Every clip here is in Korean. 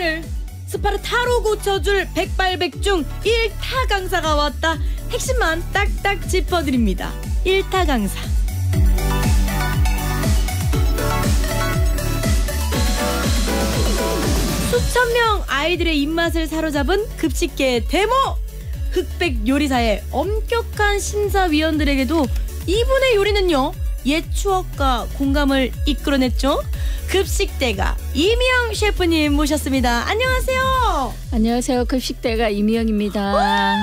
스파를 스파르타로 고쳐줄 백발백중 1타 강사가 왔다. 핵심만 딱딱 짚어드립니다. 1타 강사. 수천 명 아이들의 입맛을 사로잡은 급식계 데모! 흑백 요리사의 엄격한 심사위원들에게도 이분의 요리는요, 옛 추억과 공감을 이끌어냈죠. 급식대가 이미영 셰프님 모셨습니다. 안녕하세요. 안녕하세요. 급식대가 이미영입니다.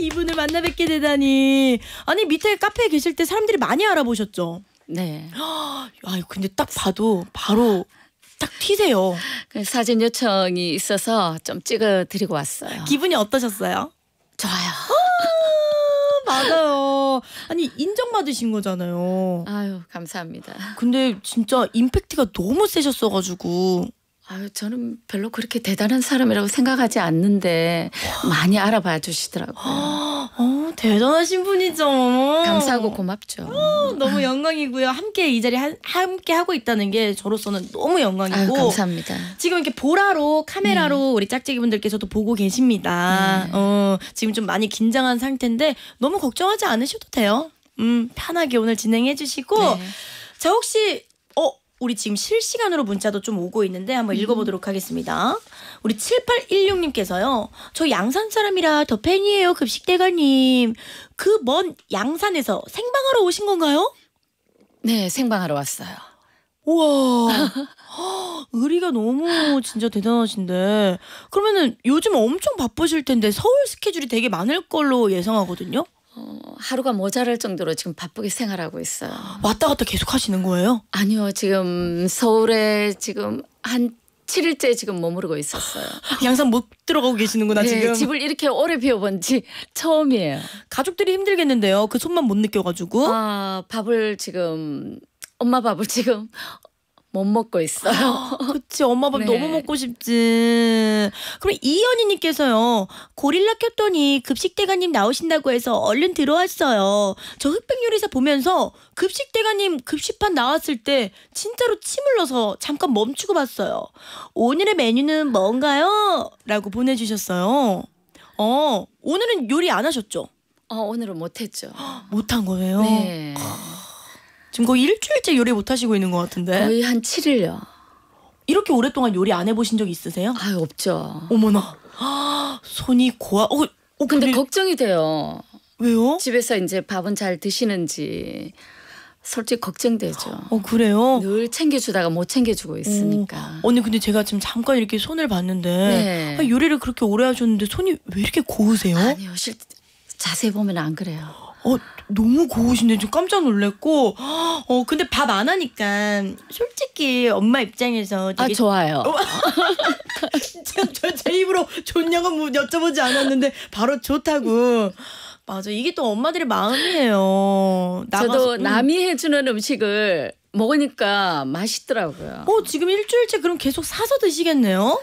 이분을 만나 뵙게 되다니. 아니 밑에 카페에 계실 때 사람들이 많이 알아보셨죠. 네. 아 근데 딱 봐도 바로 딱 튀세요. 그 사진 요청이 있어서 좀 찍어 드리고 왔어요. 기분이 어떠셨어요? 좋아요. 맞아요. 아니 인정받으신 거잖아요. 아유 감사합니다. 근데 진짜 임팩트가 너무 세셨어가지고 아유, 저는 별로 그렇게 대단한 사람이라고 생각하지 않는데 많이 알아봐 주시더라고요. 어, 대단하신 분이죠. 감사하고 고맙죠. 어, 너무 영광이고요. 함께 이 자리 함께 하고 있다는 게 저로서는 너무 영광이고. 아유, 감사합니다. 지금 이렇게 보라로 카메라로 네. 우리 짝짝이 분들께서도 보고 계십니다. 네. 어, 지금 좀 많이 긴장한 상태인데 너무 걱정하지 않으셔도 돼요. 음, 편하게 오늘 진행해 주시고 네. 자 혹시 우리 지금 실시간으로 문자도 좀 오고 있는데 한번 음. 읽어보도록 하겠습니다. 우리 7816님께서요. 저 양산 사람이라 더 팬이에요. 급식대가님. 그 먼 양산에서 생방하러 오신 건가요? 네, 생방하러 왔어요. 우와. 허, 의리가 너무 진짜 대단하신데. 그러면은 요즘 엄청 바쁘실 텐데 서울 스케줄이 되게 많을 걸로 예상하거든요. 어, 하루가 모자랄 정도로 지금 바쁘게 생활하고 있어요. 왔다 갔다 계속 하시는 거예요? 아니요. 지금 서울에 지금 한 7일째 지금 머무르고 있었어요. 양산 못 들어가고 계시는구나 네, 지금. 집을 이렇게 오래 비워본 지 처음이에요. 가족들이 힘들겠는데요. 그 손만 못 느껴가지고. 아 밥을 지금 엄마 밥을 지금 못 먹고 있어요. 그치 엄마 밥 네. 너무 먹고 싶지. 그럼 이현희님께서요 고릴라 켰더니 급식 대가님 나오신다고 해서 얼른 들어왔어요. 저 흑백 요리사 보면서 급식 대가님 급식판 나왔을 때 진짜로 침 흘러서 잠깐 멈추고 봤어요. 오늘의 메뉴는 뭔가요? 라고 보내주셨어요. 어 오늘은 요리 안 하셨죠? 어 오늘은 못했죠. 못한 거예요. 네. 지금 거의 일주일째 요리 못 하시고 있는 것 같은데. 거의 한 7일요. 이렇게 오랫동안 요리 안 해보신 적 있으세요? 아 없죠. 어머나. 손이 고아. 어, 어 근데, 근데 걱정이 돼요. 왜요? 집에서 이제 밥은 잘 드시는지 솔직히 걱정되죠. 어 그래요? 늘 챙겨주다가 못 챙겨주고 어, 있으니까. 오, 언니 근데 제가 지금 잠깐 이렇게 손을 봤는데 네. 아, 요리를 그렇게 오래 하셨는데 손이 왜 이렇게 고우세요? 아니요, 실 자세히 보면 안 그래요. 어 너무 고우신데 좀 깜짝 놀랐고 어 근데 밥 안 하니까 솔직히 엄마 입장에서 아, 되게 아 좋아요. 어, 저제 입으로 좋냐고 뭐 여쭤보지 않았는데 바로 좋다고. 맞아 이게 또 엄마들의 마음이에요. 나가서, 저도 음. 남이 해주는 음식을 먹으니까 맛있더라고요. 어 지금 일주일째 그럼 계속 사서 드시겠네요?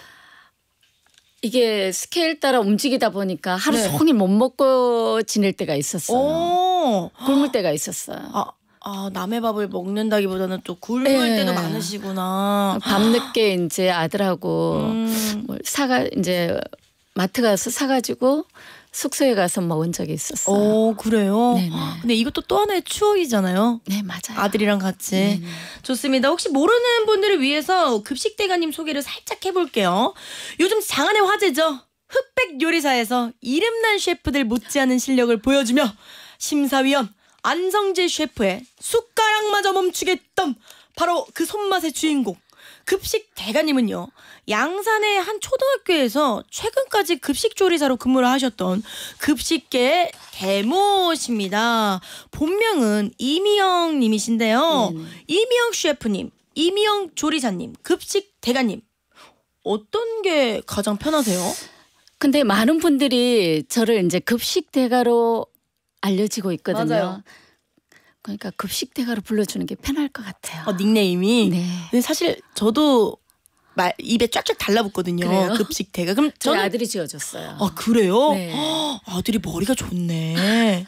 이게 스케일 따라 움직이다 보니까 하루 네. 종일 못 먹고 지낼 때가 있었어요. 어, 굶을 때가 있었어요. 아, 아, 남의 밥을 먹는다기보다는 또 굶을 예. 때도 많으시구나. 밤늦게 이제 아들하고 음. 뭐 사가 이제 마트 가서 사가지고 숙소에 가서 먹은 적이 있었어요. 오, 어, 그래요? 네네. 근데 이것도 또 하나의 추억이잖아요. 네, 맞아요. 아들이랑 같이. 네네. 좋습니다. 혹시 모르는 분들을 위해서 급식 대가님 소개를 살짝 해볼게요. 요즘 장안의 화제죠? 흑백 요리사에서 이름난 셰프들 못지않은 실력을 보여주며 심사위원 안성재 셰프의 숟가락마저 멈추겠던 바로 그 손맛의 주인공 급식 대가님은요 양산의 한 초등학교에서 최근까지 급식 조리사로 근무를 하셨던 급식계의 대모십니다 본명은 이미영 님이신데요 음. 이미영 셰프님 이미영 조리사님 급식 대가님 어떤 게 가장 편하세요? 근데 많은 분들이 저를 이제 급식 대가로 알려지고 있거든요. 맞아요. 그러니까 급식 대가로 불러주는 게 편할 것 같아요. 어, 닉네임이. 네. 근데 사실 저도 말 입에 쫙쫙 달라붙거든요. 그래요? 급식 대가. 그럼 저희 저는... 아들이 지어줬어요. 아 그래요? 네. 허, 아들이 머리가 좋네.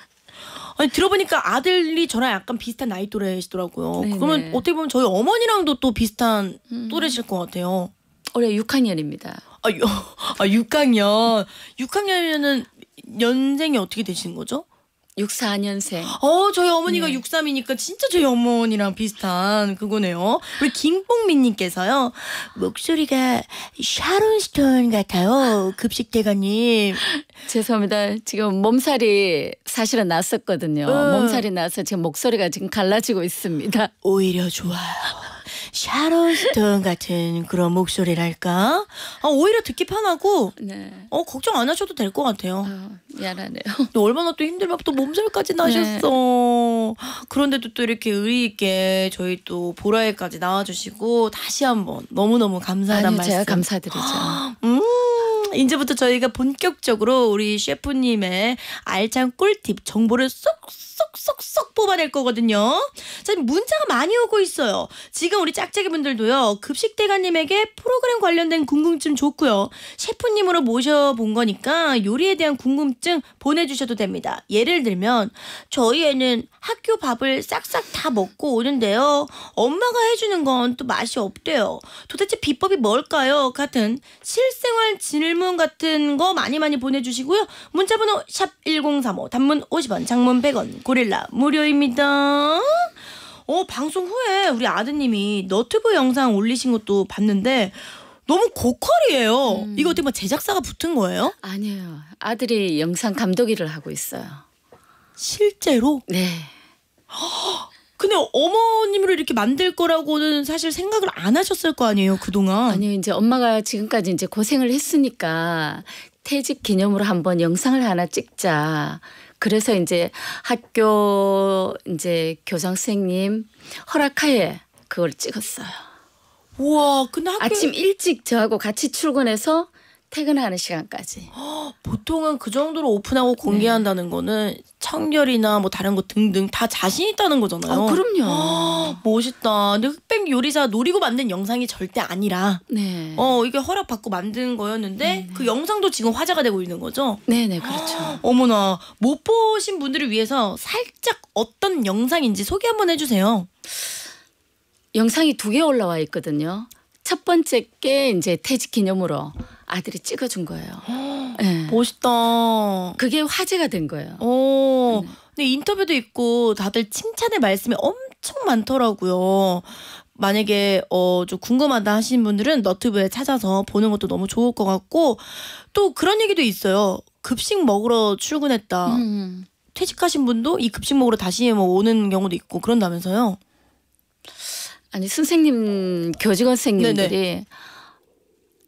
아니 들어보니까 아들이 저랑 약간 비슷한 나이 또래시더라고요. 네네. 그러면 네. 어떻게 보면 저희 어머니랑도 또 비슷한 음. 또래실 것 같아요. 올해 6학년입니다. 아, 유, 아 6학년. 6학년이면 연생이 어떻게 되시는 거죠? 64년생. 어, 저희 어머니가 네. 63이니까 진짜 저희 어머니랑 비슷한 그거네요. 우리 김뽕민 님께서요. 목소리가 샤론스톤 같아요. 급식 대가님. 죄송합니다. 지금 몸살이 사실은 났었거든요. 음. 몸살이 나서 지금 목소리가 지금 갈라지고 있습니다. 오히려 좋아요. 샤론 스톤 같은 그런 목소리랄까. 아, 오히려 듣기 편하고 네. 어 걱정 안 하셔도 될 것 같아요. 아, 미안하네요. 또 얼마나 또 힘들면 또 몸살까지 네. 나셨어. 네. 그런데도 또 이렇게 의리 있게 저희 또 보라에까지 나와주시고 다시 한번 너무 너무 감사하단 아 말씀. 제가 감사드리죠. 음. 이제부터 저희가 본격적으로 우리 셰프님의 알찬 꿀팁 정보를 쏙쏙쏙쏙 뽑아낼 거거든요. 자, 문자가 많이 오고 있어요. 지금 우리 짝짝이 분들도요. 급식 대가님에게 프로그램 관련된 궁금증 좋고요. 셰프님으로 모셔본 거니까 요리에 대한 궁금증 보내주셔도 됩니다. 예를 들면 저희 애는 학교 밥을 싹싹 다 먹고 오는데요. 엄마가 해주는 건 또 맛이 없대요. 도대체 비법이 뭘까요? 같은 실생활 질문 질문 같은 거 많이 많이 보내주시고요. 문자번호 샵 1035, 단문 50원, 장문 100원, 고릴라 무료입니다. 어, 방송 후에 우리 아드님이 너튜브 영상 올리신 것도 봤는데, 너무 고퀄이에요. 음. 이거 어떻게 제작사가 붙은 거예요? 아니에요. 아들이 영상 감독 일을 하고 있어요. 실제로? 네. 근데 어머님으로 이렇게 만들 거라고는 사실 생각을 안 하셨을 거 아니에요 그동안. 아니요 이제 엄마가 지금까지 이제 고생을 했으니까 퇴직 기념으로 한번 영상을 하나 찍자. 그래서 이제 학교 이제 교장 선생님 허락하에 그걸 찍었어요. 우와, 근데 학교... 아침 일찍 저하고 같이 출근해서 퇴근하는 시간까지. 보통은 그 정도로 오픈하고 공개한다는 네. 거는 청결이나 뭐 다른 거 등등 다 자신 있다는 거잖아요. 아, 그럼요. 멋있다. 근데 흑백 요리사 노리고 만든 영상이 절대 아니라 네. 어, 이게 허락받고 만든 거였는데 네네. 그 영상도 지금 화제가 되고 있는 거죠? 네, 네, 그렇죠. 어머나. 못 보신 분들을 위해서 살짝 어떤 영상인지 소개 한번 해 주세요. 영상이 두 개 올라와 있거든요. 첫 번째 게 이제 퇴직 기념으로 아들이 찍어준 거예요. 네. 멋있다. 그게 화제가 된 거예요. 오, 네. 근데 인터뷰도 있고 다들 칭찬의 말씀이 엄청 많더라고요. 만약에 어 좀 궁금하다 하시는 분들은 너튜브에 찾아서 보는 것도 너무 좋을 것 같고 또 그런 얘기도 있어요. 급식 먹으러 출근했다. 음. 음. 퇴직하신 분도 이 급식 먹으러 다시 뭐 오는 경우도 있고 그런다면서요. 아니 선생님 교직원 선생님들이 네네.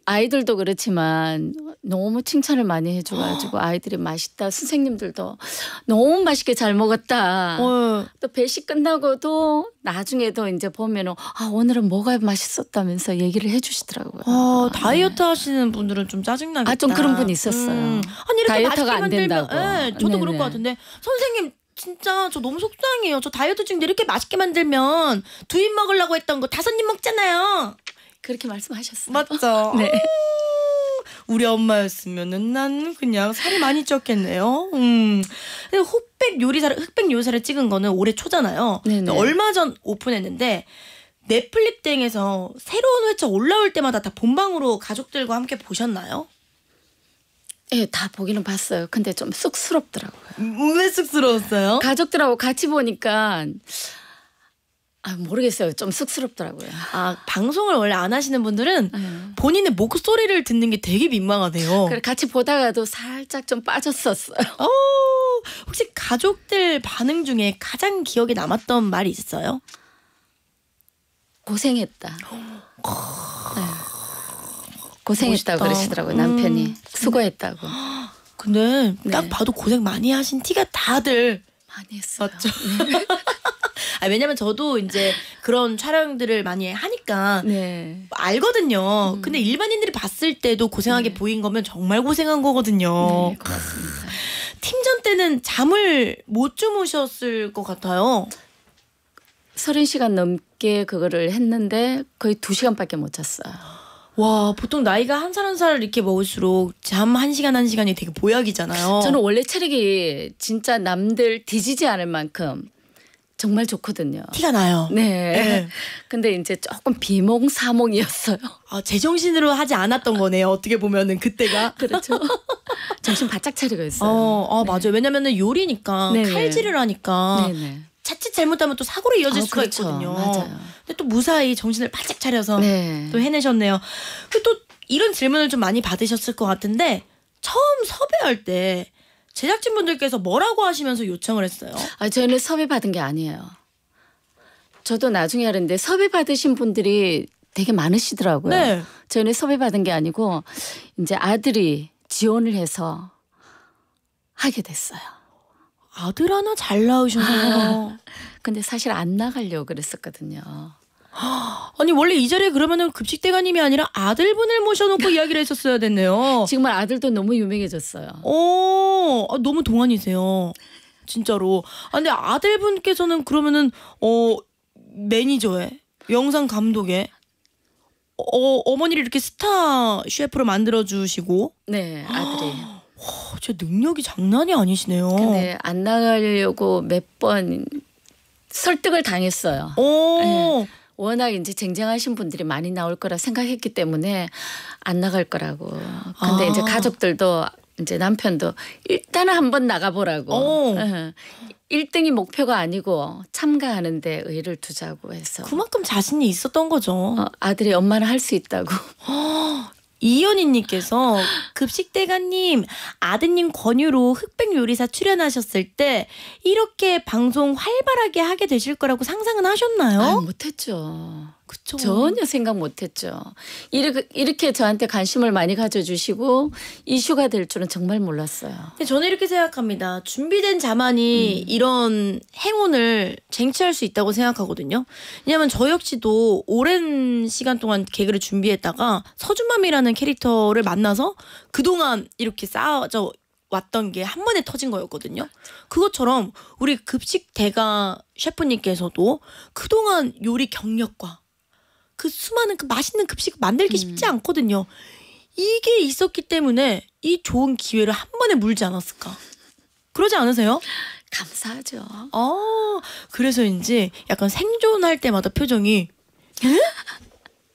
아이들도 그렇지만 너무 칭찬을 많이 해줘가지고 아. 아이들이 맛있다 선생님들도 너무 맛있게 잘 먹었다 어. 또 배식 끝나고도 나중에도 이제 보면은 아 오늘은 뭐가 맛있었다면서 얘기를 해주시더라고요. 어, 다이어트 네. 하시는 분들은 좀 짜증 나겠다. 아좀 그런 분 있었어요. 음. 아니 이렇게 다이어트가 안 된다고. 네, 저도 네네. 그럴 것 같은데 선생님 진짜 저 너무 속상해요. 저 다이어트 중인데 이렇게 맛있게 만들면 두 입 먹으려고 했던 거 다섯 입 먹잖아요. 그렇게 말씀하셨어요. 맞죠. 네. 우리 엄마였으면은 난 그냥 살이 많이 쪘겠네요. 음. 흑백 요리사를 흑백 요리사를 찍은 거는 올해 초잖아요. 네네. 얼마 전 오픈했는데 넷플릭 땡에서 새로운 회차 올라올 때마다 다 본방으로 가족들과 함께 보셨나요? 예, 다 보기는 봤어요. 근데 좀 쑥스럽더라고요. 왜 쑥스러웠어요? 가족들하고 같이 보니까 아, 모르겠어요. 좀 쑥스럽더라고요. 아, 방송을 원래 안 하시는 분들은 음. 본인의 목소리를 듣는 게 되게 민망하대요. 그래, 같이 보다가도 살짝 좀 빠졌었어요. 어, 혹시 가족들 반응 중에 가장 기억에 남았던 말이 있어요? 고생했다. 네. 고생했다고 그러시더라고요. 남편이 음. 수고했다고. 근데 딱 네. 봐도 고생 많이 하신 티가 다들 많이 했어요. 맞죠? 네. 아, 왜냐면 저도 이제 그런 촬영들을 많이 하니까 네. 알거든요. 음. 근데 일반인들이 봤을 때도 고생하게 네. 보인 거면 정말 고생한 거거든요. 네, 그렇습니다. 팀전 때는 잠을 못 주무셨을 것 같아요. 서른 시간 넘게 그거를 했는데 거의 두시간밖에못 잤어요. 와 보통 나이가 한 살 한 살 이렇게 먹을수록 잠 한 시간 한 시간이 되게 보약이잖아요. 저는 원래 체력이 진짜 남들 뒤지지 않을 만큼 정말 좋거든요. 티가 나요. 네. 네. 근데 이제 조금 비몽사몽이었어요. 아, 제정신으로 하지 않았던 거네요. 어떻게 보면은 그때가. 그렇죠. 정신 바짝 차리고 있어요. 어, 어 네. 맞아요. 왜냐면은 요리니까 네네. 네. 칼질을 하니까 네네. 자칫 잘못하면 또 사고로 이어질 어, 수가 그렇죠. 있거든요. 맞아요. 근데 또 무사히 정신을 바짝 차려서 네. 또 해내셨네요. 그 또 이런 질문을 좀 많이 받으셨을 것 같은데 처음 섭외할 때 제작진분들께서 뭐라고 하시면서 요청을 했어요? 아, 저희는 섭외받은 게 아니에요. 저도 나중에 알는데 섭외받으신 분들이 되게 많으시더라고요. 네. 저희는 섭외받은 게 아니고 이제 아들이 지원을 해서 하게 됐어요. 아들 하나 잘 낳으셨네요. 아, 근데 사실 안 나가려고 그랬었거든요. 아니 원래 이 자리에 그러면은 급식 대가님이 아니라 아들분을 모셔놓고 이야기를 했었어야 됐네요. 정말 아들도 너무 유명해졌어요. 오, 어, 아, 너무 동안이세요. 진짜로. 아, 근데 아들분께서는 그러면은 어 매니저에 영상 감독에 어 어머니를 이렇게 스타 셰프로 만들어 주시고. 네, 아들이. 와, 제 능력이 장난이 아니시네요. 근데 안 나가려고 몇 번 설득을 당했어요. 오. 어, 네. 워낙 이제 쟁쟁하신 분들이 많이 나올 거라 생각했기 때문에 안 나갈 거라고. 근데 아. 이제 가족들도 이제 남편도 일단은 한번 나가보라고. 1등이 어. 목표가 아니고 참가하는데 의의를 두자고 해서. 그만큼 자신이 있었던 거죠. 어, 아들이 엄마를할 수 있다고. 이현희님께서 급식대가님 아드님 권유로 흑백 요리사 출연하셨을 때 이렇게 방송 활발하게 하게 되실 거라고 상상은 하셨나요? 아, 못했죠. 그쵸. 전혀 생각 못했죠. 이렇게, 이렇게 저한테 관심을 많이 가져주시고 이슈가 될 줄은 정말 몰랐어요. 저는 이렇게 생각합니다. 준비된 자만이 음. 이런 행운을 쟁취할 수 있다고 생각하거든요. 왜냐하면 저 역시도 오랜 시간 동안 개그를 준비했다가 서준맘이라는 캐릭터를 만나서 그동안 이렇게 쌓아져 왔던 게 한 번에 터진 거였거든요. 그것처럼 우리 급식 대가 셰프님께서도 그동안 요리 경력과 그 수많은 그 맛있는 급식 만들기 음. 쉽지 않거든요. 이게 있었기 때문에 이 좋은 기회를 한 번에 물지 않았을까? 그러지 않으세요? 감사하죠. 어, 그래서인지 약간 생존할 때마다 표정이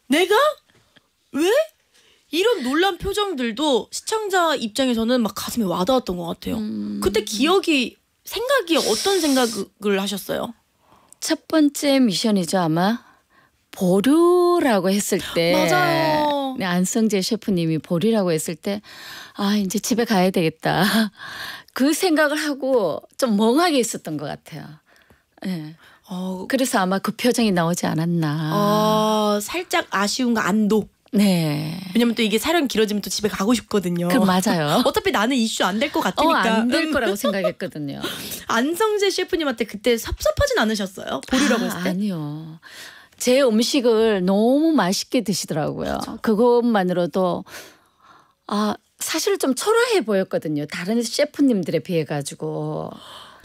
내가 왜? 이런 놀란 표정들도 시청자 입장에서는 막 가슴에 와닿았던 것 같아요. 음... 그때 기억이 생각이 어떤 생각을 하셨어요? 첫 번째 미션이죠 아마 보류라고 했을 때 맞아요. 네, 안성재 셰프님이 보류라고 했을 때아 이제 집에 가야 되겠다 그 생각을 하고 좀 멍하게 있었던 것 같아요. 네. 어, 그래서 아마 그 표정이 나오지 않았나. 어, 살짝 아쉬운과 안도. 네. 왜냐면 또 이게 사연 길어지면 또 집에 가고 싶거든요. 그 맞아요. 어차피 나는 이슈 안 될 것 같으니까. 어, 안될 거라고 생각했거든요. 안성재 셰프님한테 그때 섭섭하진 않으셨어요? 보류라고 아, 했을 때? 아니요. 제 음식을 너무 맛있게 드시더라고요. 그렇죠. 그것만으로도 아 사실 좀 초라해 보였거든요. 다른 셰프님들에 비해 가지고.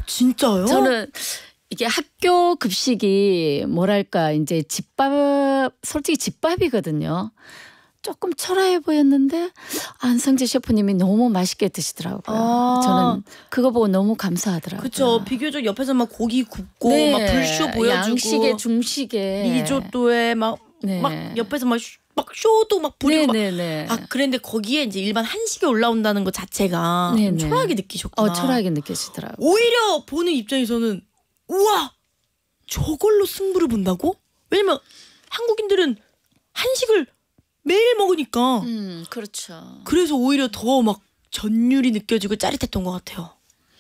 진짜요? 저는 이게 학교 급식이 뭐랄까 이제 집밥 솔직히 집밥이거든요. 조금 초라해 보였는데 안성재 셰프님이 너무 맛있게 드시더라고요. 아 저는 그거 보고 너무 감사하더라고요. 그렇죠. 비교적 옆에서 막 고기 굽고 네. 막 불쇼 보여주고 양식에 중식에 리조또에 막막 네. 옆에서 막, 막 쇼도 막 부리고 네네네. 막, 네, 네, 아 그런데 거기에 이제 일반 한식이 올라온다는 것 자체가 초라하게 느끼셨구나. 어, 초라하게 느껴지더라고요. 오히려 보는 입장에서는 우와 저걸로 승부를 본다고? 왜냐면 한국인들은 한식을 매일 먹으니까. 음, 그렇죠. 그래서 오히려 더 막 전율이 느껴지고 짜릿했던 것 같아요.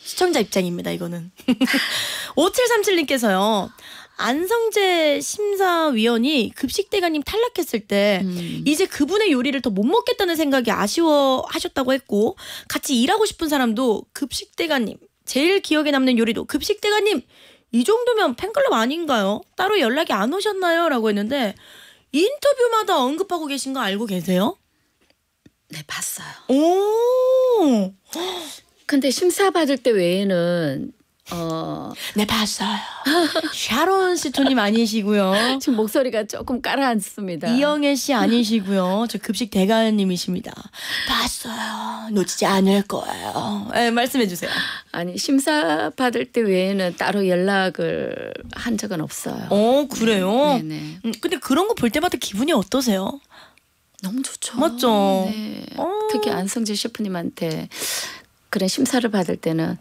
시청자 입장입니다, 이거는. 5737님께서요. 안성재 심사위원이 급식대가님 탈락했을 때 음. 이제 그분의 요리를 더 못 먹겠다는 생각이 아쉬워하셨다고 했고 같이 일하고 싶은 사람도 급식대가님 제일 기억에 남는 요리도 급식대가님 이 정도면 팬클럽 아닌가요? 따로 연락이 안 오셨나요? 라고 했는데 인터뷰마다 언급하고 계신 거 알고 계세요? 네, 봤어요. 오. 근데 심사 받을 때 외에는 어. 네 봤어요. 샤론 스톤님 아니시고요. 지금 목소리가 조금 깔아앉습니다. 이영애 씨 아니시고요. 저 급식 대가님이십니다. 봤어요. 놓치지 않을 거예요. 네, 말씀해 주세요. 아니 심사 받을 때 외에는 따로 연락을 한 적은 없어요. 어 그래요? 네, 네 음, 근데 그런 거 볼 때마다 기분이 어떠세요? 너무 좋죠. 맞죠. 네. 어. 특히 안성재 셰프님한테 그런 심사를 받을 때는.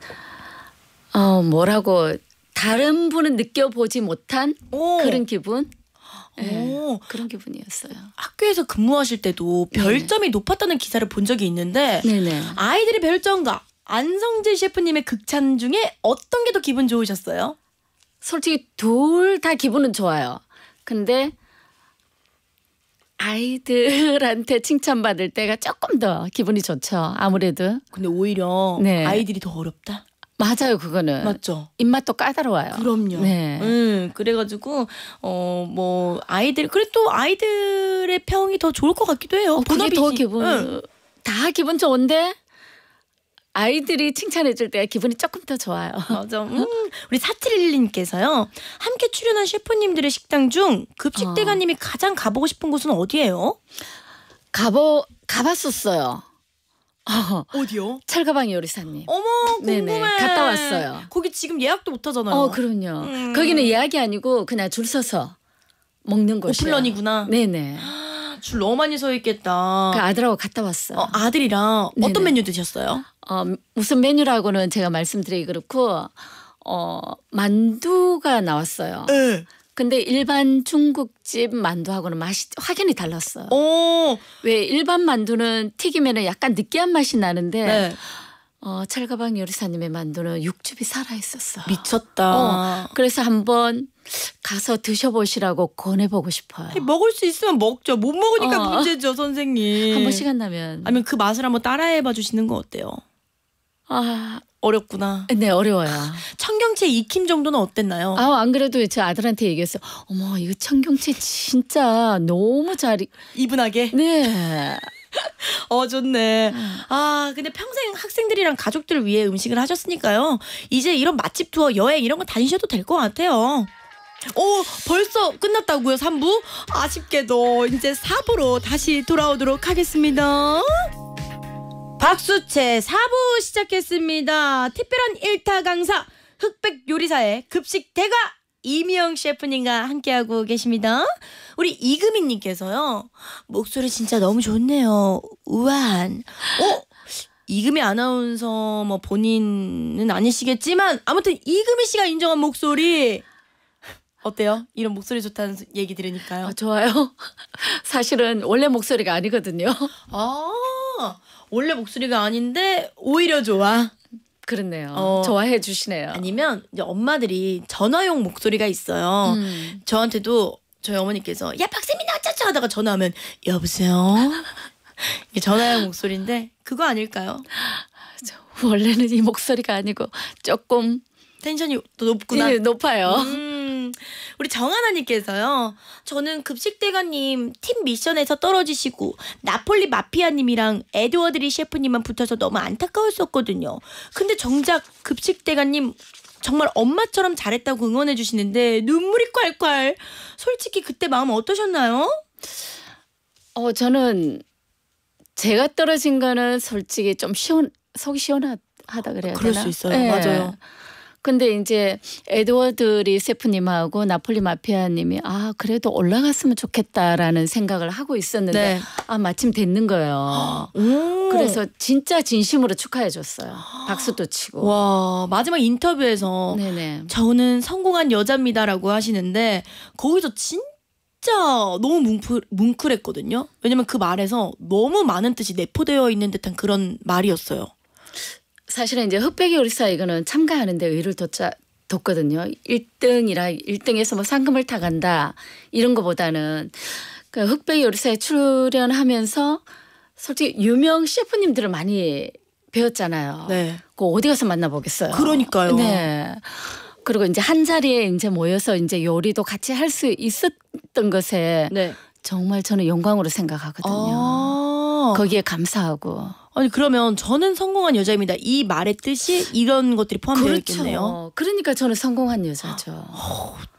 어, 뭐라고 다른 분은 느껴보지 못한 오. 그런 기분? 네, 그런 기분이었어요. 학교에서 근무하실 때도 네. 별점이 네 높았다는 기사를 본 적이 있는데 네네. 아이들의 별점과 안성재 셰프님의 극찬 중에 어떤 게 더 기분 좋으셨어요? 솔직히 둘 다 기분은 좋아요. 근데 아이들한테 칭찬받을 때가 조금 더 기분이 좋죠. 아무래도. 근데 오히려 네. 아이들이 더 어렵다. 맞아요, 그거는. 맞죠. 입맛도 까다로워요. 그럼요. 네. 음, 그래가지고 어 뭐 아이들 그래 또 아이들의 평이 더 좋을 것 같기도 해요. 어, 그게 더 기분 응. 다 기분 좋은데 아이들이 칭찬해줄 때 기분이 조금 더 좋아요. 맞아. 음, 우리 사트릴님께서요. 함께 출연한 셰프님들의 식당 중 급식 대가님이 어. 가장 가보고 싶은 곳은 어디예요? 가보 가봤었어요. 어. 어디요? 찰가방 요리사님. 어머 궁금해. 네네, 갔다 왔어요. 거기 지금 예약도 못 하잖아요. 어 그럼요. 음. 거기는 예약이 아니고 그냥 줄 서서 먹는 곳이에요. 오픈런이구나. 네네. 아, 줄 너무 많이 서 있겠다. 그 아들하고 갔다 왔어요. 어, 아들이랑 네네. 어떤 메뉴 드셨어요? 어 무슨 메뉴라고는 제가 말씀드리기 그렇고 어 만두가 나왔어요. 네. 근데 일반 중국집 만두하고는 맛이 확연히 달랐어요. 오. 왜 일반 만두는 튀기면 약간 느끼한 맛이 나는데 네. 어, 찰가방 요리사님의 만두는 육즙이 살아 있었어. 미쳤다. 어, 그래서 한번 가서 드셔보시라고 권해보고 싶어요. 아니, 먹을 수 있으면 먹죠. 못 먹으니까 어. 문제죠, 선생님. 한번 시간 나면. 아니면 그 맛을 한번 따라해봐 주시는 거 어때요? 아, 어렵구나. 네, 어려워요. 청경채 익힘 정도는 어땠나요? 아, 안 그래도 제 아들한테 얘기했어요. 어머, 이거 청경채 진짜 너무 잘 익... 이분하게. 네. 어 좋네. 음. 아 근데 평생 학생들이랑 가족들을 위해 음식을 하셨으니까요. 이제 이런 맛집 투어, 여행 이런 거 다니셔도 될 것 같아요. 오 벌써 끝났다고요 3부? 아쉽게도 이제 4부로 다시 돌아오도록 하겠습니다. 박수채 4부 시작했습니다. 특별한 1타 강사 흑백 요리사의 급식 대가 이미영 셰프님과 함께하고 계십니다. 우리 이금희님께서요. 목소리 진짜 너무 좋네요. 우아한. 어? 이금희 아나운서 뭐 본인은 아니시겠지만 아무튼 이금희 씨가 인정한 목소리 어때요? 이런 목소리 좋다는 얘기 들으니까요. 아, 좋아요. 사실은 원래 목소리가 아니거든요. 아 원래 목소리가 아닌데 오히려 좋아. 그렇네요. 어, 좋아해 주시네요. 아니면 이제 엄마들이 전화용 목소리가 있어요. 음. 저한테도 저희 어머니께서 야 박세민 어쩌죠 하다가 전화하면 여보세요. 이게 전화용 목소리인데 그거 아닐까요? 원래는 이 목소리가 아니고 조금 텐션이 높구나. 예, 높아요. 음. 우리 정하나님께서요. 저는 급식대가님 팀 미션에서 떨어지시고 나폴리 마피아님이랑 에드워드리 셰프님만 붙어서 너무 안타까웠었거든요. 근데 정작 급식대가님 정말 엄마처럼 잘했다고 응원해 주시는데 눈물이 콸콸. 솔직히 그때 마음 어떠셨나요? 어 저는 제가 떨어진 거는 솔직히 좀 시원 속이 시원하다 그래야 되나? 그럴 수 있어요. 네. 맞아요. 근데 이제 에드워드 리세프님하고 나폴리 마피아님이 아 그래도 올라갔으면 좋겠다라는 생각을 하고 있었는데 네. 아 마침 됐는 거예요. 오. 그래서 진짜 진심으로 축하해 줬어요. 박수도 치고. 와 마지막 인터뷰에서 네네. 저는 성공한 여자입니다라고 하시는데 거기서 진. 진짜 너무 뭉클, 뭉클했거든요. 왜냐면 그 말에서 너무 많은 뜻이 내포되어 있는 듯한 그런 말이었어요. 사실은 이제 흑백의 요리사 이거는 참가하는데 의를 뒀자, 뒀거든요. 1등이라 1등에서 뭐 상금을 타간다 이런 거보다는 그 흑백의 요리사에 출연하면서 솔직히 유명 셰프님들을 많이 배웠잖아요. 네. 그 어디 가서 만나보겠어요. 그러니까요. 네. 그리고 이제 한 자리에 이제 모여서 이제 요리도 같이 할 수 있었던 것에 네. 정말 저는 영광으로 생각하거든요. 아 거기에 감사하고. 아니 그러면 저는 성공한 여자입니다. 이 말의 뜻이 이런 것들이 포함되어 그렇죠. 있겠네요. 그러니까 저는 성공한 여자죠.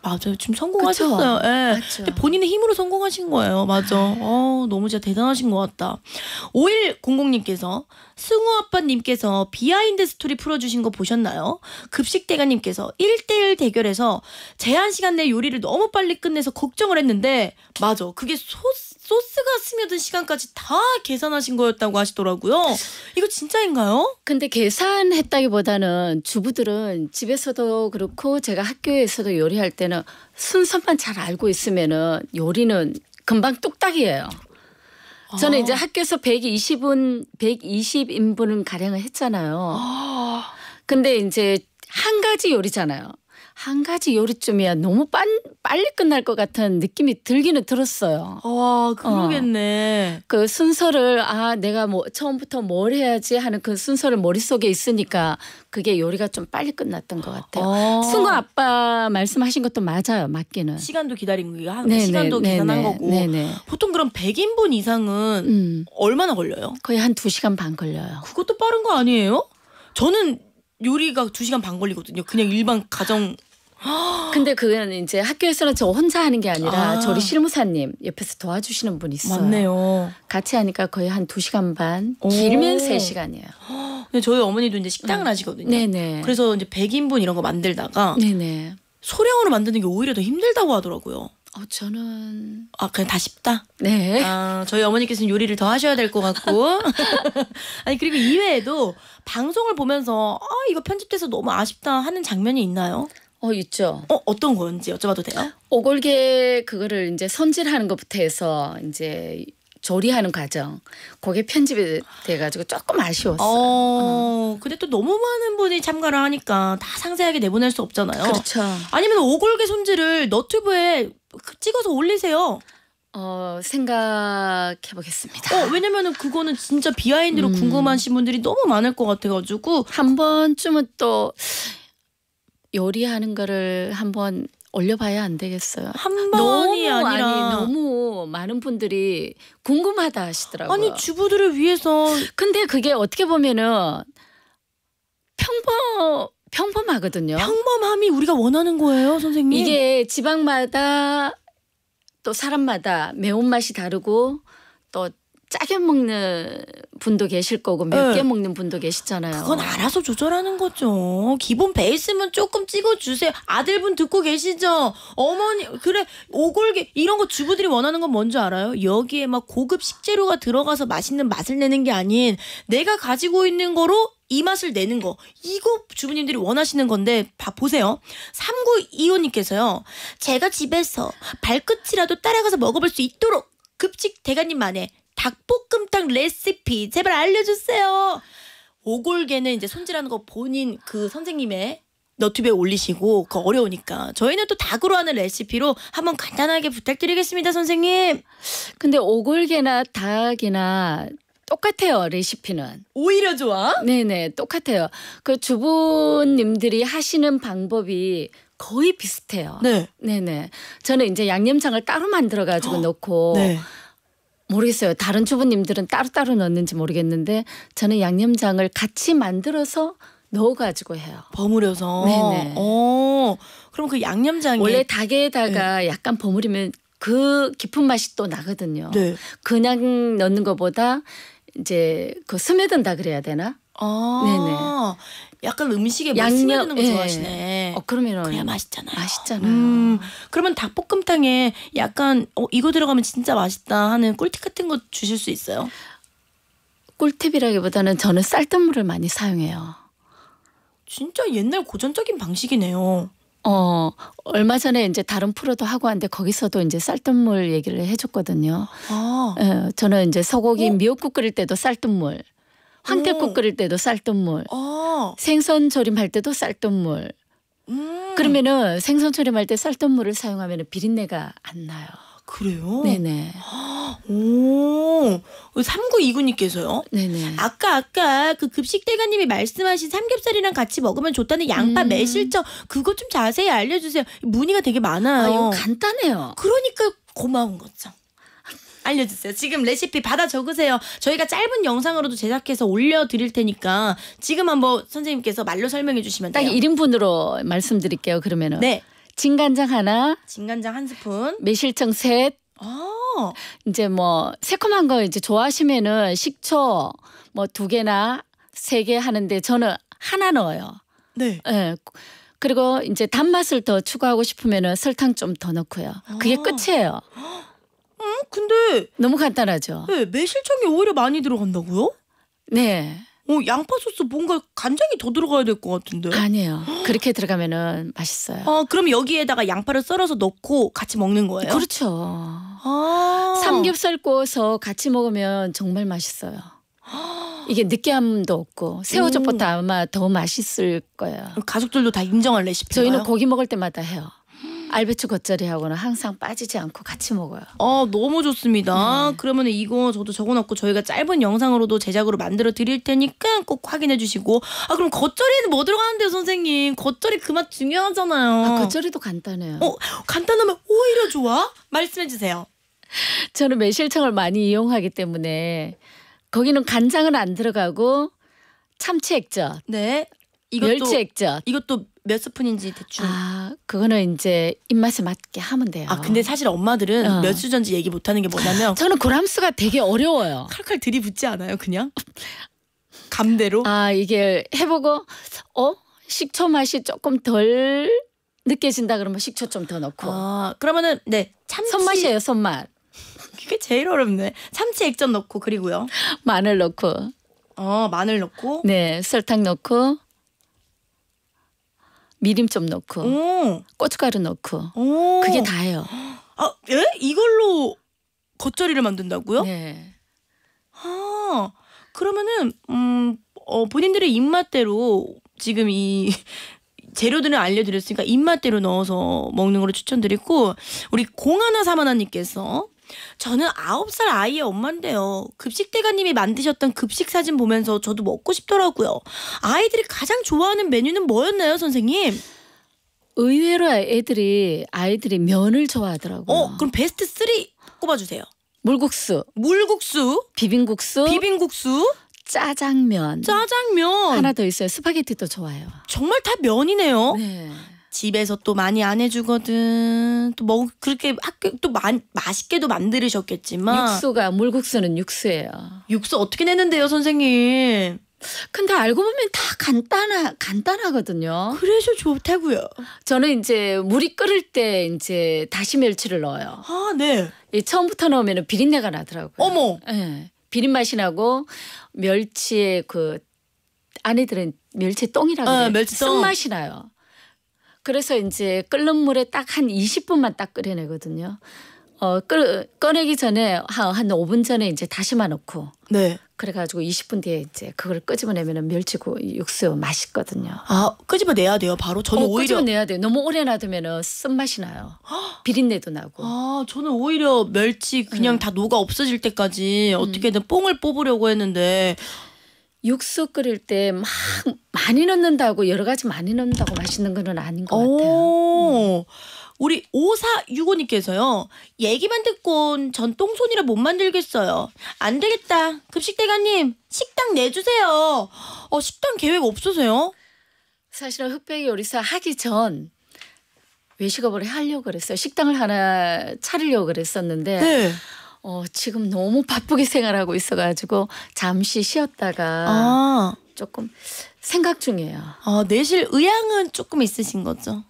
맞아요. 지금 성공하셨어요. 예. 근데 본인의 힘으로 성공하신 거예요. 맞아. 네. 어, 너무 진짜 대단하신 것 같다. 5100님께서 승우 아빠님께서 비하인드 스토리 풀어주신 거 보셨나요? 급식 대가님께서 1대1 대결에서 제한 시간 내 요리를 너무 빨리 끝내서 걱정을 했는데 맞아. 그게 소스 소스가 스며든 시간까지 다 계산하신 거였다고 하시더라고요. 이거 진짜인가요? 근데 계산했다기보다는 주부들은 집에서도 그렇고 제가 학교에서도 요리할 때는 순서만 잘 알고 있으면은 요리는 금방 뚝딱이에요. 저는 아. 이제 학교에서 120분, 120인분은 가량을 했잖아요. 아. 근데 이제 한 가지 요리잖아요. 한 가지 요리쯤이야 너무 빤, 빨리 끝날 것 같은 느낌이 들기는 들었어요. 아 그러겠네. 어. 그 순서를 아 내가 뭐 처음부터 뭘 해야지 하는 그 순서를 머릿속에 있으니까 그게 요리가 좀 빨리 끝났던 것 같아요. 아. 승우 아빠 말씀하신 것도 맞아요. 맞기는. 시간도 기다린 거고 한 네네, 시간도 네네, 계산한 네네, 거고 네네. 보통 그럼 100인분 이상은 음. 얼마나 걸려요? 거의 한 2시간 반 걸려요. 그것도 빠른 거 아니에요? 저는 요리가 2시간 반 걸리거든요. 그냥 일반 가정 근데 그건 이제 학교에서는 저 혼자 하는 게 아니라 아. 저리 실무사님 옆에서 도와주시는 분이 있어요. 맞네요. 같이 하니까 거의 한 2시간 반, 오. 길면 3시간이에요. 근데 저희 어머니도 이제 식당을 응. 네. 하시거든요. 네네. 그래서 이제 백인분 이런 거 만들다가 네네. 소량으로 만드는 게 오히려 더 힘들다고 하더라고요. 어, 저는 아 그냥 다 쉽다. 네. 아 저희 어머니께서는 요리를 더 하셔야 될 것 같고 아니 그리고 이외에도 방송을 보면서 아 이거 편집돼서 너무 아쉽다 하는 장면이 있나요? 어 있죠. 어 어떤 건지 여쭤봐도 돼요? 오골계 그거를 이제 선질하는 것부터 해서 이제 조리하는 과정 거기에 편집이 돼가지고 조금 아쉬웠어요. 어, 어. 근데 또 너무 많은 분이 참가를 하니까 다 상세하게 내보낼 수 없잖아요. 그렇죠. 아니면 오골계 손질을 너튜브에 그 찍어서 올리세요. 어 생각해 보겠습니다. 어 왜냐면은 그거는 진짜 비하인드로 음. 궁금하신 분들이 너무 많을 것 같아가지고 한 번쯤은 또 요리하는 거를 한번 올려봐야 안 되겠어요. 한 번이 너무, 아니라 아니, 너무 많은 분들이 궁금하다 하시더라고요. 아니 주부들을 위해서. 근데 그게 어떻게 보면은 평범 평범하거든요. 평범함이 우리가 원하는 거예요, 선생님. 이게 지방마다 또 사람마다 매운맛이 다르고 또 짜게 먹는 분도 계실 거고 몇개 네. 먹는 분도 계시잖아요. 그건 알아서 조절하는 거죠. 기본 베이스면 조금 찍어주세요. 아들분 듣고 계시죠? 어머니 그래 오골계 이런 거 주부들이 원하는 건 뭔지 알아요? 여기에 막 고급 식재료가 들어가서 맛있는 맛을 내는 게 아닌 내가 가지고 있는 거로 이 맛을 내는 거. 이거 주부님들이 원하시는 건데, 봐, 보세요. 3925님께서요. 제가 집에서 발끝이라도 따라가서 먹어볼 수 있도록 급식 대가님만의 닭볶음탕 레시피 제발 알려주세요. 오골개는 이제 손질하는 거 본인 그 선생님의 너튜브에 올리시고 그 어려우니까 저희는 또 닭으로 하는 레시피로 한번 간단하게 부탁드리겠습니다 선생님. 근데 오골개나 닭이나 똑같아요 레시피는 오히려 좋아? 네네 똑같아요 그 주부님들이 하시는 방법이 거의 비슷해요 네 네네 저는 이제 양념장을 따로 만들어 가지고 어, 넣고 네. 모르겠어요. 다른 주부님들은 따로따로 넣는지 모르겠는데 저는 양념장을 같이 만들어서 넣어가지고 해요. 버무려서. 네네. 어, 그럼 그 양념장이 원래 닭에다가 네. 약간 버무리면 그 깊은 맛이 또 나거든요. 네. 그냥 넣는 것보다 이제 그 스며든다 그래야 되나? 아, 네네. 약간 음식에 양념 예. 좋아하시네. 어 그러면 그래 맛있잖아요. 맛있잖아요. 음, 그러면 닭볶음탕에 약간 어, 이거 들어가면 진짜 맛있다 하는 꿀팁 같은 거 주실 수 있어요? 꿀팁이라기보다는 저는 쌀뜨물을 많이 사용해요. 진짜 옛날 고전적인 방식이네요. 어, 얼마 전에 이제 다른 프로도 하고 왔는데 거기서도 이제 쌀뜨물 얘기를 해줬거든요. 아. 예, 저는 이제 소고기 어? 미역국 끓일 때도 쌀뜨물. 황태국 음. 끓일 때도 쌀뜨물, 오. 어. 생선 조림할 때도 쌀뜨물. 음. 그러면은 생선 조림할 때 쌀뜨물을 사용하면 비린내가 안 나요. 그래요? 네네. 오, 3929님께서요? 네네. 아까, 아까 그 급식 대가님이 말씀하신 삼겹살이랑 같이 먹으면 좋다는 양파 음. 매실젓, 그거 좀 자세히 알려주세요. 문의가 되게 많아요. 아, 이거 간단해요. 그러니까 고마운 거죠. 알려주세요. 지금 레시피 받아 적으세요. 저희가 짧은 영상으로도 제작해서 올려드릴 테니까 지금 한번 선생님께서 말로 설명해 주시면 딱 돼요. 1인분으로 말씀드릴게요. 그러면은 네. 진간장 하나, 진간장 한 스푼, 매실청 셋. 어. 이제 뭐 새콤한 거 이제 좋아하시면은 식초 뭐 두 개나 세 개 하는데 저는 하나 넣어요. 네. 네. 그리고 이제 단맛을 더 추가하고 싶으면은 설탕 좀 더 넣고요. 그게 어. 끝이에요. 응? 근데 너무 간단하죠. 네, 매실청이 오히려 많이 들어간다고요? 네. 어, 양파 소스 뭔가 간장이 더 들어가야 될 것 같은데. 아니에요. 그렇게 들어가면은 맛있어요. 어, 그럼 여기에다가 양파를 썰어서 넣고 같이 먹는 거예요? 그렇죠. 아 삼겹살 구워서 같이 먹으면 정말 맛있어요. 이게 느끼함도 없고 새우젓보다 음. 아마 더 맛있을 거예요. 가족들도 다 인정할 레시피. 저희는 고기 먹을 때마다 해요. 알배추 겉절이하고는 항상 빠지지 않고 같이 먹어요. 아 너무 좋습니다. 네. 그러면 이거 저도 적어놓고 저희가 짧은 영상으로도 제작으로 만들어 드릴 테니까 꼭 확인해 주시고 아 그럼 겉절이는 뭐 들어가는데요 선생님? 겉절이 그 맛 중요하잖아요. 아, 겉절이도 간단해요. 어 간단하면 오히려 좋아? 말씀해 주세요. 저는 매실청을 많이 이용하기 때문에 거기는 간장은 안 들어가고 참치 액젓, 네, 이것도, 멸치 액젓, 이것도 몇 스푼인지 대충. 아, 그거는 이제 입맛에 맞게 하면 돼요. 아, 근데 사실 엄마들은 어. 몇 수전지 얘기 못 하는 게 뭐냐면 저는 그람수가 되게 어려워요. 칼칼 들이붙지 않아요, 그냥? 감대로? 아, 이게 해보고 어? 식초 맛이 조금 덜 느껴진다 그러면 식초 좀 더 넣고. 아, 그러면은 네. 참치 손맛이에요, 손맛. 그게 제일 어렵네. 참치 액젓 넣고 그리고요. 마늘 넣고. 어, 마늘 넣고. 네, 설탕 넣고. 미림 좀 넣고 오. 고춧가루 넣고 오. 그게 다예요. 아, 예? 이걸로 겉절이를 만든다고요? 네. 아, 그러면은 음, 어, 본인들의 입맛대로 지금 이 재료들은 알려드렸으니까 입맛대로 넣어서 먹는 걸 추천드리고 우리 공하나 사만아님께서 저는 9살 아이의 엄마인데요. 급식 대가님이 만드셨던 급식 사진 보면서 저도 먹고 싶더라고요. 아이들이 가장 좋아하는 메뉴는 뭐였나요, 선생님? 의외로 애들이 아이들이 면을 좋아하더라고요. 어, 그럼 베스트 3 꼽아주세요. 물국수, 물국수, 비빔국수, 비빔국수, 짜장면. 짜장면. 하나 더 있어요. 스파게티도 좋아요. 정말 다 면이네요. 네. 집에서 또 많이 안 해주거든. 또 먹, 그렇게 학교, 또 마, 맛있게도 만드셨겠지만 육수가, 물국수는 육수예요. 육수 어떻게 내는데요, 선생님? 근데 알고 보면 다 간단하, 간단하거든요. 그래서 좋다고요. 저는 이제 물이 끓을 때 이제 다시 멸치를 넣어요. 아, 네. 예, 처음부터 넣으면 비린내가 나더라고요. 어머! 예. 비린 맛이 나고 멸치에그 안에 들은 멸치 똥이라고 아, 멸치 똥. 쓴맛이 나요. 그래서 이제 끓는 물에 딱 한 20분만 딱 끓여내거든요. 어, 끓, 꺼내기 전에 한, 한 5분 전에 이제 다시마 넣고. 네. 그래가지고 20분 뒤에 이제 그걸 끄집어내면 멸치고 육수 맛있거든요. 아, 끄집어내야 돼요, 바로? 저는 어, 오히려. 끄집어내야 돼요. 너무 오래 놔두면 쓴맛이 나요. 비린내도 나고. 아, 저는 오히려 멸치 그냥 음. 다 녹아 없어질 때까지 음. 어떻게든 음. 뽕을 뽑으려고 했는데 육수 끓일 때 막 많이 넣는다고 여러 가지 많이 넣는다고 맛있는 거는 아닌 것 같아요. 음. 우리 오사육오님께서요 얘기만 듣곤 전 똥손이라 못 만들겠어요. 안 되겠다. 급식 대가님 식당 내주세요. 어 식당 계획 없으세요? 사실은 흑백이 요리사 하기 전 외식업을 하려고 그랬어요. 식당을 하나 차리려고 그랬었는데 네. 어, 지금 너무 바쁘게 생활하고 있어가지고 잠시 쉬었다가 아. 조금 생각 중이에요. 어, 내실 의향은 조금 있으신 거죠?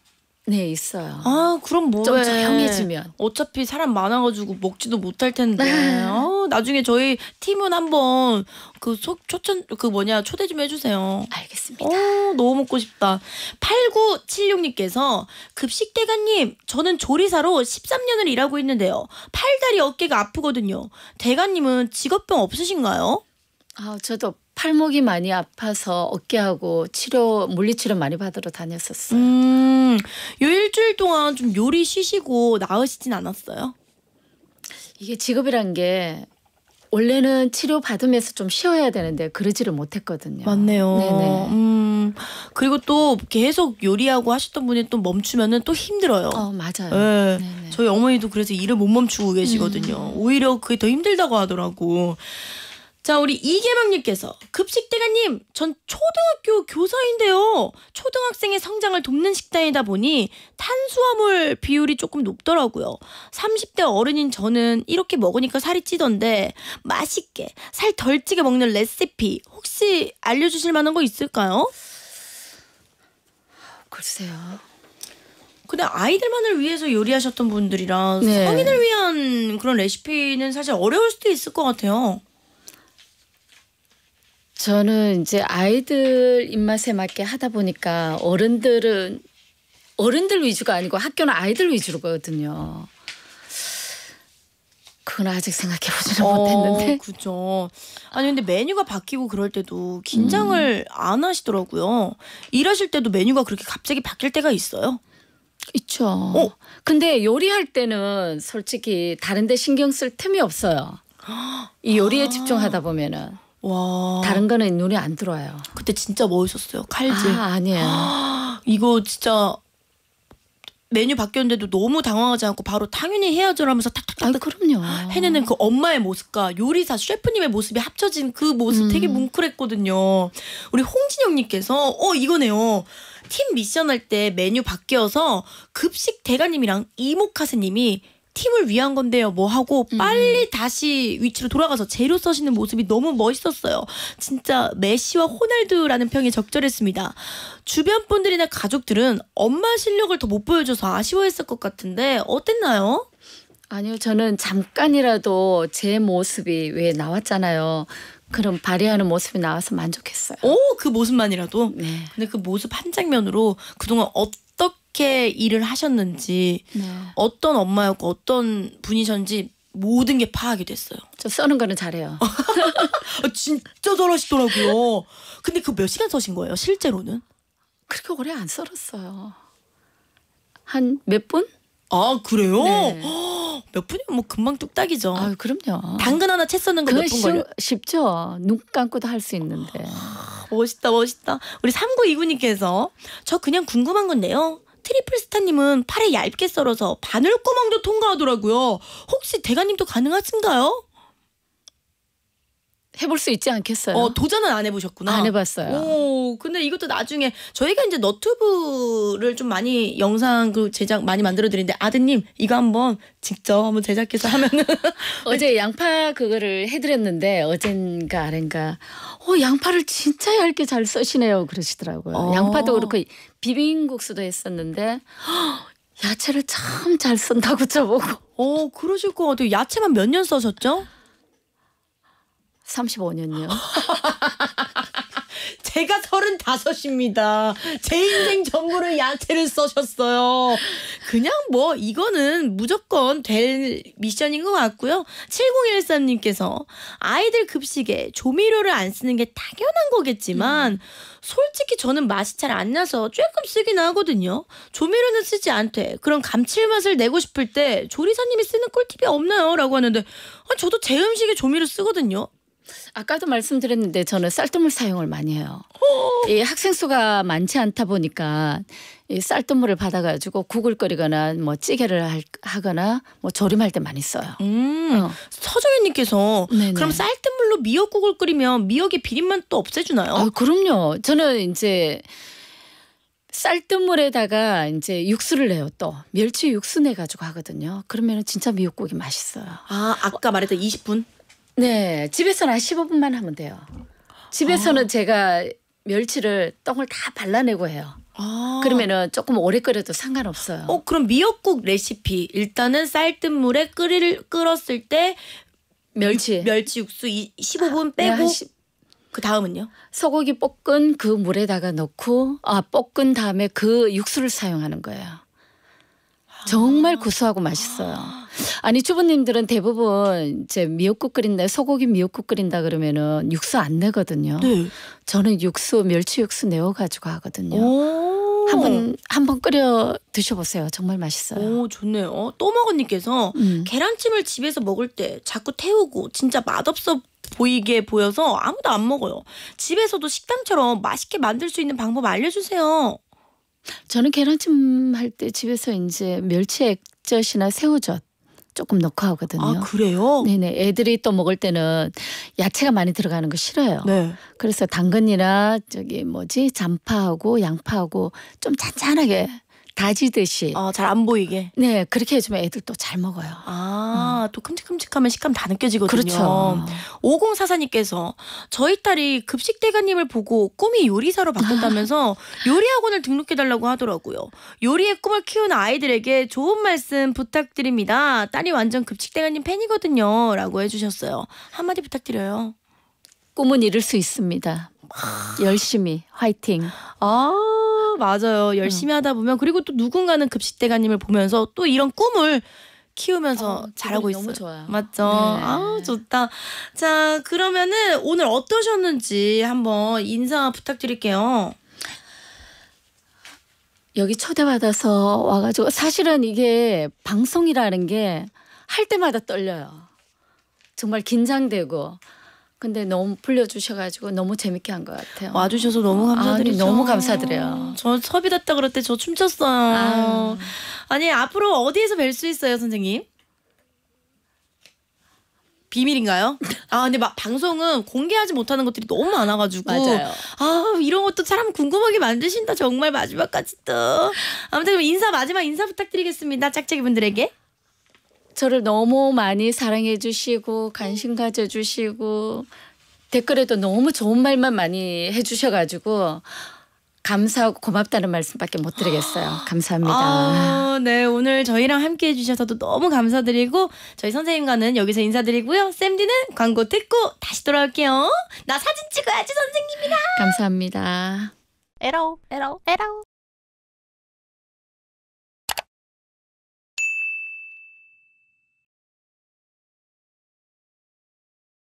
네 있어요. 아 그럼 뭐해? 좀 조용해지면. 어차피 사람 많아가지고 먹지도 못할 텐데. 아, 나중에 저희 팀은 한번 그 소, 초천 그 뭐냐 초대 좀 해주세요. 알겠습니다. 어, 너무 먹고 싶다. 8976님께서 급식 대가님 저는 조리사로 13년을 일하고 있는데요. 팔다리 어깨가 아프거든요. 대가님은 직업병 없으신가요? 아 저도 팔목이 많이 아파서 어깨하고 치료 물리치료 많이 받으러 다녔었어요. 음, 요 일주일 동안 좀 요리 쉬시고 나으시진 않았어요? 이게 직업이란 게 원래는 치료 받으면서 좀 쉬어야 되는데 그러지를 못했거든요. 맞네요. 네네. 음, 그리고 또 계속 요리하고 하셨던 분이 또멈추면또 힘들어요. 어 맞아요. 네. 저희 어머니도 그래서 일을 못 멈추고 계시거든요. 음. 오히려 그게 더 힘들다고 하더라고. 자, 우리 이계명님께서 급식대가님, 전 초등학교 교사인데요. 초등학생의 성장을 돕는 식단이다 보니 탄수화물 비율이 조금 높더라고요. 30대 어른인 저는 이렇게 먹으니까 살이 찌던데 맛있게 살 덜 찌게 먹는 레시피 혹시 알려주실 만한 거 있을까요? 글쎄요. 근데 아이들만을 위해서 요리하셨던 분들이랑 네. 성인을 위한 그런 레시피는 사실 어려울 수도 있을 것 같아요. 저는 이제 아이들 입맛에 맞게 하다 보니까 어른들은 어른들 위주가 아니고 학교는 아이들 위주로거든요. 그건 아직 생각해 보지는 어, 못했는데. 그죠. 아니 근데 메뉴가 바뀌고 그럴 때도 긴장을 음. 안 하시더라고요. 일하실 때도 메뉴가 그렇게 갑자기 바뀔 때가 있어요? 있죠. 어. 근데 요리할 때는 솔직히 다른 데 신경 쓸 틈이 없어요. 이 요리에 아. 집중하다 보면은. 와. 다른 거는 눈에 안 들어와요. 그때 진짜 멋있었어요. 칼질. 아, 아니에요. 아, 이거 진짜 메뉴 바뀌었는데도 너무 당황하지 않고 바로 당연히 해야죠라면서 탁탁탁. 아, 그럼요. 해내는 그 엄마의 모습과 요리사 셰프님의 모습이 합쳐진 그 모습 음. 되게 뭉클했거든요. 우리 홍진영님께서 어 이거네요. 팀 미션 할 때 메뉴 바뀌어서 급식 대가님이랑 이모카세님이 팀을 위한 건데요. 뭐 하고 음. 빨리 음. 다시 위치로 돌아가서 재료 써시는 모습이 너무 멋있었어요. 진짜 메시와 호날두라는 평이 적절했습니다. 주변 분들이나 가족들은 엄마 실력을 더 못 보여줘서 아쉬워했을 것 같은데 어땠나요? 아니요, 저는 잠깐이라도 제 모습이 왜 나왔잖아요. 그럼 발휘하는 모습이 나와서 만족했어요. 오, 그 모습만이라도? 네. 근데 그 모습 한 장면으로 그동안 어떤 어떻게 일을 하셨는지 네. 어떤 엄마였고 어떤 분이셨는지 모든 게 파악이 됐어요. 저 써는 거는 잘해요. 아, 진짜 잘하시더라고요. 근데 그 몇 시간 써신 거예요? 실제로는? 그렇게 오래 안 썰었어요. 한 몇 분? 아 그래요? 네. 몇 분이면 뭐 금방 뚝딱이죠. 아 그럼요. 당근 하나 채 써는 거 몇 분 걸려? 쉽죠. 눈 감고도 할 수 있는데. 아, 멋있다 멋있다. 우리 3929님께서 저 그냥 궁금한 건데요. 트리플 스타님은 팔에 얇게 썰어서 바늘 구멍도 통과하더라고요. 혹시 대가님도 가능하신가요? 해볼 수 있지 않겠어요? 어, 도전은 안 해보셨구나. 안 해봤어요. 오, 근데 이것도 나중에 저희가 이제 너튜브를 좀 많이 영상 그 제작 많이 만들어 드리는데 아드님 이거 한번 직접 한번 제작해서 하면은 어제 양파 그거를 해드렸는데 어젠가 아랜가 어 양파를 진짜 얇게 잘 써시네요 그러시더라고요. 어. 양파도 그렇고 비빔국수도 했었는데 야채를 참 잘 쓴다고 저보고. 어 그러실 것 같아요. 야채만 몇 년 써셨죠? 35년이요. 제가 35입니다. 제 인생 전부를 야채를 써셨어요. 그냥 뭐 이거는 무조건 될 미션인 것 같고요. 7013님께서 아이들 급식에 조미료를 안 쓰는 게 당연한 거겠지만 음. 솔직히 저는 맛이 잘 안 나서 조금 쓰긴 하거든요. 조미료는 쓰지 않되 그런 감칠맛을 내고 싶을 때 조리사님이 쓰는 꿀팁이 없나요? 라고 하는데 아, 저도 제 음식에 조미료 쓰거든요. 아까도 말씀드렸는데 저는 쌀뜨물 사용을 많이 해요. 어? 이 학생 수가 많지 않다 보니까 이 쌀뜨물을 받아가지고 구글거리거나 뭐 찌개를 할, 하거나 뭐 조림할 때 많이 써요. 음, 어. 서정현님께서 그럼 쌀뜨물로 미역국을 끓이면 미역의 비린맛 또 없애주나요? 아, 그럼요. 저는 이제 쌀뜨물에다가 이제 육수를 내요 또 멸치 육수 내 가지고 하거든요. 그러면 진짜 미역국이 맛있어요. 아 아까 말했던 20분? 네, 집에서는 한 15분만 하면 돼요. 집에서는 아. 제가 멸치를 똥을 다 발라내고 해요. 아. 그러면은 조금 오래 끓여도 상관없어요. 어, 그럼 미역국 레시피 일단은 쌀뜨 물에 끓일 끓었을 때 멸치 멸치 육수 이 15분 빼고 그 다음은요? 소고기 볶은 그 물에다가 넣고 아 볶은 다음에 그 육수를 사용하는 거예요. 정말 구수하고 맛있어요. 아니 주부님들은 대부분 이제 미역국 끓인다 소고기 미역국 끓인다 그러면은 육수 안 내거든요. 네. 저는 육수 멸치 육수 내어 가지고 하거든요. 한번 한번 끓여 드셔보세요. 정말 맛있어요. 오 좋네요. 어, 또먹은님께서 음. 계란찜을 집에서 먹을 때 자꾸 태우고 진짜 맛없어 보이게 보여서 아무도 안 먹어요. 집에서도 식당처럼 맛있게 만들 수 있는 방법 알려주세요. 저는 계란찜 할 때 집에서 인제 멸치 액젓이나 새우젓 조금 넣고 하거든요. 아 그래요? 네네. 애들이 또 먹을 때는 야채가 많이 들어가는 거 싫어요. 네. 그래서 당근이나 저기 뭐지? 잔파하고 양파하고 좀 잔잔하게 다지듯이. 어, 잘 안 보이게. 네, 그렇게 해주면 애들도 잘 먹어요. 아, 음. 또 큼직큼직하면 식감 다 느껴지거든요. 그렇죠. 오공사사님께서 저희 딸이 급식 대가님을 보고 꿈이 요리사로 바꾼다면서 아. 요리 학원을 등록해달라고 하더라고요. 요리의 꿈을 키우는 아이들에게 좋은 말씀 부탁드립니다. 딸이 완전 급식 대가님 팬이거든요. 라고 해주셨어요. 한마디 부탁드려요. 꿈은 이룰 수 있습니다. 아. 열심히 화이팅. 아 맞아요. 열심히 응. 하다 보면 그리고 또 누군가는 급식대가님을 보면서 또 이런 꿈을 키우면서 어, 잘하고 있어요. 너무 좋아요. 맞죠? 네. 아 좋다. 자 그러면은 오늘 어떠셨는지 한번 인사 부탁드릴게요. 여기 초대받아서 와가지고 사실은 이게 방송이라는 게 할 때마다 떨려요. 정말 긴장되고 근데 너무 풀려주셔가지고 너무 재밌게 한 것 같아요. 와주셔서 너무 아, 감사드리죠. 아, 너무 감사드려요. 저 섭외됐다 그럴 때 저 춤췄어요. 아유. 니 앞으로 어디에서 뵐 수 있어요, 선생님? 비밀인가요? 아 근데 막 방송은 공개하지 못하는 것들이 너무 많아가지고 맞아요. 아 이런 것도 사람 궁금하게 만드신다 정말 마지막까지 또 아무튼 인사 마지막 인사 부탁드리겠습니다 짝짝이 분들에게 저를 너무 많이 사랑해 주시고 관심 가져 주시고 댓글에도 너무 좋은 말만 많이 해 주셔 가지고 감사하고 고맙다는 말씀밖에 못 드리겠어요. 감사합니다. 아, 네, 오늘 저희랑 함께 해주셔서도 너무 감사드리고 저희 선생님과는 여기서 인사드리고요. 샘디는 광고 듣고 다시 돌아올게요. 나 사진 찍어야지 선생님이랑. 감사합니다. 에러, 에러, 에러.